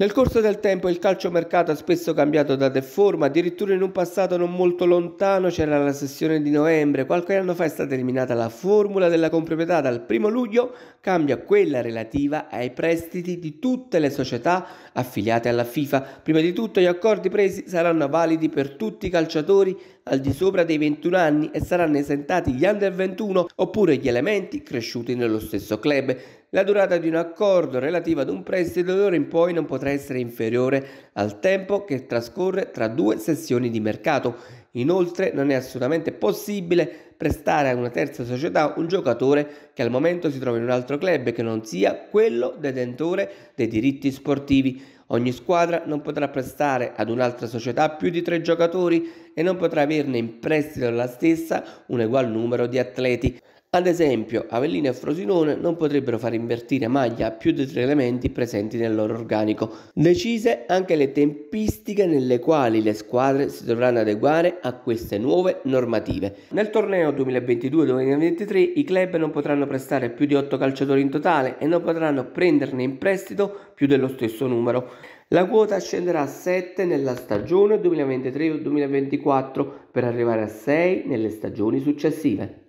Nel corso del tempo il calciomercato ha spesso cambiato data e forma, addirittura in un passato non molto lontano c'era la sessione di novembre, qualche anno fa è stata eliminata la formula della comproprietà, dal 1 luglio cambia quella relativa ai prestiti di tutte le società affiliate alla FIFA. Prima di tutto gli accordi presi saranno validi per tutti i calciatori al di sopra dei 21 anni e saranno esentati gli under 21 oppure gli elementi cresciuti nello stesso club la durata di un accordo relativa ad un prestito d'ora in poi non potrà essere inferiore al tempo che trascorre tra due sessioni di mercato. Inoltre non è assolutamente possibile prestare a una terza società un giocatore che al momento si trova in un altro club e che non sia quello detentore dei diritti sportivi. Ogni squadra non potrà prestare ad un'altra società più di tre giocatori e non potrà averne in prestito la stessa un egual numero di atleti. Ad esempio, Avellino e Frosinone non potrebbero far invertire maglia a più di tre elementi presenti nel loro organico. Decise anche le tempistiche nelle quali le squadre si dovranno adeguare a queste nuove normative. Nel torneo 2022-2023 i club non potranno prestare più di 8 calciatori in totale e non potranno prenderne in prestito più dello stesso numero. La quota scenderà a 7 nella stagione 2023-2024 per arrivare a 6 nelle stagioni successive.